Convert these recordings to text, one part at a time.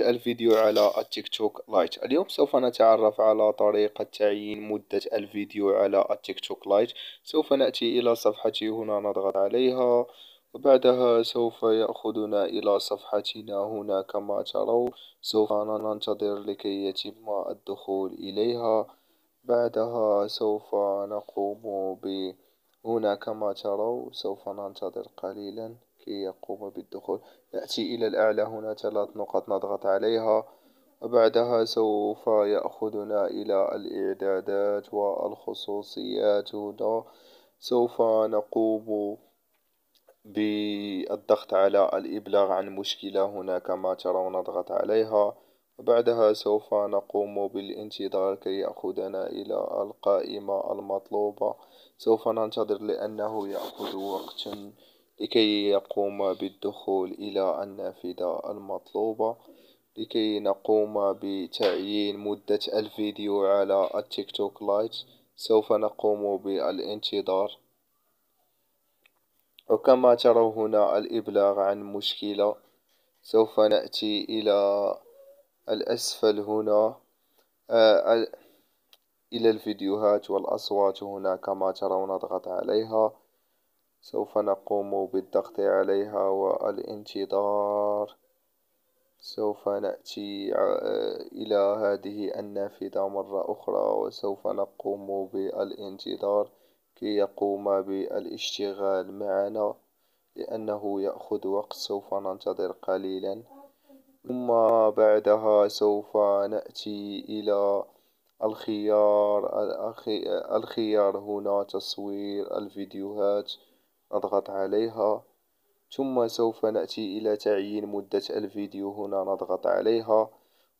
الفيديو على التيك توك لايت اليوم سوف نتعرف على طريقة تعيين مدة الفيديو على التيك توك لايت سوف نأتي إلى صفحتي هنا نضغط عليها وبعدها سوف يأخذنا إلى صفحتنا هنا كما ترون سوف ننتظر لكي يتم الدخول إليها بعدها سوف نقوم ب هنا كما ترون سوف ننتظر قليلاً ليقوم بالدخول نأتي إلى الأعلى هنا ثلاث نقط نضغط عليها وبعدها سوف يأخذنا إلى الإعدادات والخصوصيات هنا سوف نقوم بالضغط على الإبلاغ عن مشكلة هنا كما ترون نضغط عليها وبعدها سوف نقوم بالانتظار كي يأخذنا إلى القائمة المطلوبة سوف ننتظر لأنه يأخذ وقتا لكي يقوم بالدخول إلى النافذة المطلوبة لكي نقوم بتعيين مدة الفيديو على التيك توك لايت سوف نقوم بالانتظار وكما ترون هنا الإبلاغ عن مشكلة سوف نأتي إلى الأسفل هنا آه، إلى الفيديوهات والأصوات هنا كما ترون نضغط عليها سوف نقوم بالضغط عليها والانتظار سوف نأتي آه، إلى هذه النافذة مرة أخرى وسوف نقوم بالانتظار كي يقوم بالاشتغال معنا لأنه يأخذ وقت سوف ننتظر قليلا ثم بعدها سوف نأتي إلى الخيار الخيار هنا تصوير الفيديوهات نضغط عليها ثم سوف نأتي إلى تعيين مدة الفيديو هنا نضغط عليها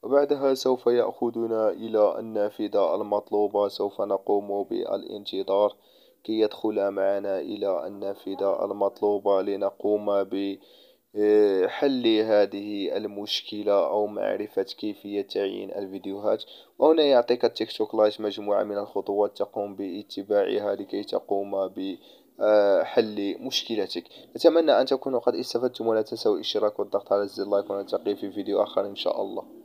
وبعدها سوف يأخذنا إلى النافذة المطلوبة سوف نقوم بالانتظار كي يدخل معنا إلى النافذة المطلوبة لنقوم بحل هذه المشكلة أو معرفة كيفية تعيين الفيديوهات وهنا يعطيك التيك توك لايت مجموعة من الخطوات تقوم باتباعها لكي تقوم ب آه، حل مشكلتك أتمنى أن تكونوا قد استفدتم ولا تنسوا الاشتراك والضغط على زر اللايك ونلتقي في فيديو آخر إن شاء الله